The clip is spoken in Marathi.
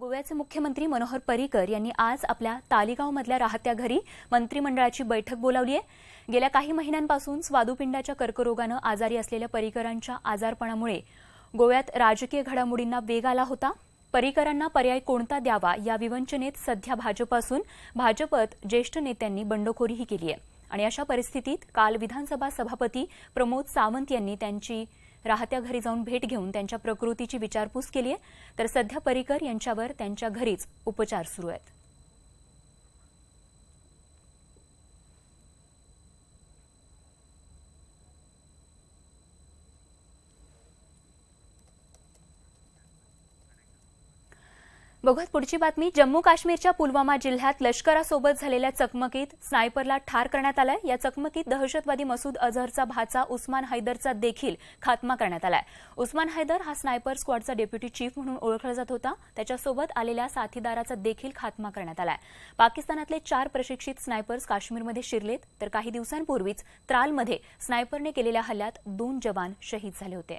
गोव्याचे मुख्यमंत्री मनोहर परिकर यांनी आज आपल्या तालिगावमधल्या राहत्या घरी मंत्रिमंडळाची बैठक बोलावली आहे गेल्या काही महिन्यांपासून स्वादुपिंडाच्या कर्करोगानं आजारी असलेल्या परिकरांच्या आजारपणामुळे गोव्यात राजकीय घडामोडींना वेग आला होता परिकरांना पर्याय कोणता द्यावा या विवंचनेत सध्या भाजप असून भाजपत ज्येष्ठ नेत्यांनी बंडखोरीही केली आहे आणि अशा परिस्थितीत काल विधानसभा सभापती प्रमोद सावंत यांनी त्यांची राहत्या घरी जाऊन भेट घेऊन त्यांच्या प्रकृतीची विचारपूस केली आहे तर सध्या परिकर यांच्यावर त्यांच्या घरीच उपचार सुरू आहेत बघत पुढची बातमी जम्मू काश्मीरच्या पुलवामा जिल्ह्यात लष्करासोबत झालेल्या चकमकीत स्नायपरला ठार करण्यात आलाय या चकमकीत दहशतवादी मसूद अझहरचा भाचा उस्मान हैदरचा देखील खात्मा करण्यात आलाय उस्मान हैदर हा स्नायपर स्क्वॉडचा डेप्युटी चीफ म्हणून ओळखला जात होता त्याच्यासोबत आलेल्या साथीदाराचा देखील खात्मा करण्यात आलाय पाकिस्तानातले चार प्रशिक्षित स्नायपर्स काश्मीरमध्ये शिरलेत तर काही दिवसांपूर्वीच त्रालमध्ये स्नायपरने केलेल्या हल्ल्यात दोन जवान शहीद झाले होते